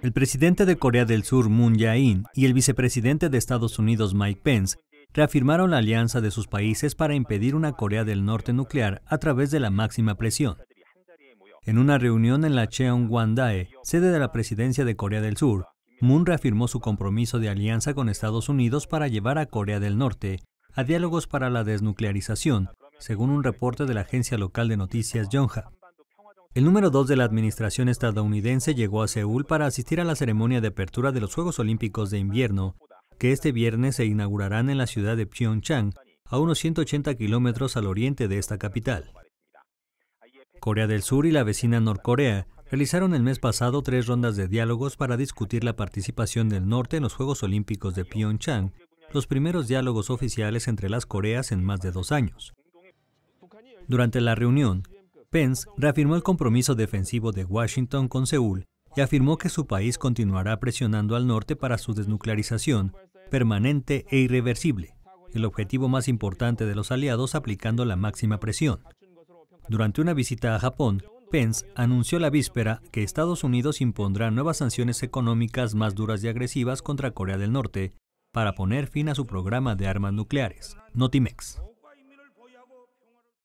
El presidente de Corea del Sur, Moon Jae-in, y el vicepresidente de Estados Unidos, Mike Pence, reafirmaron la alianza de sus países para impedir una Corea del Norte nuclear a través de la máxima presión. En una reunión en la Wandae, sede de la presidencia de Corea del Sur, Moon reafirmó su compromiso de alianza con Estados Unidos para llevar a Corea del Norte a diálogos para la desnuclearización, según un reporte de la agencia local de noticias Yonhap. El número 2 de la administración estadounidense llegó a Seúl para asistir a la ceremonia de apertura de los Juegos Olímpicos de Invierno, que este viernes se inaugurarán en la ciudad de Pyeongchang, a unos 180 kilómetros al oriente de esta capital. Corea del Sur y la vecina Norcorea realizaron el mes pasado tres rondas de diálogos para discutir la participación del norte en los Juegos Olímpicos de Pyeongchang, los primeros diálogos oficiales entre las Coreas en más de dos años. Durante la reunión, Pence reafirmó el compromiso defensivo de Washington con Seúl y afirmó que su país continuará presionando al norte para su desnuclearización permanente e irreversible, el objetivo más importante de los aliados aplicando la máxima presión. Durante una visita a Japón, Pence anunció la víspera que Estados Unidos impondrá nuevas sanciones económicas más duras y agresivas contra Corea del Norte para poner fin a su programa de armas nucleares, Notimex.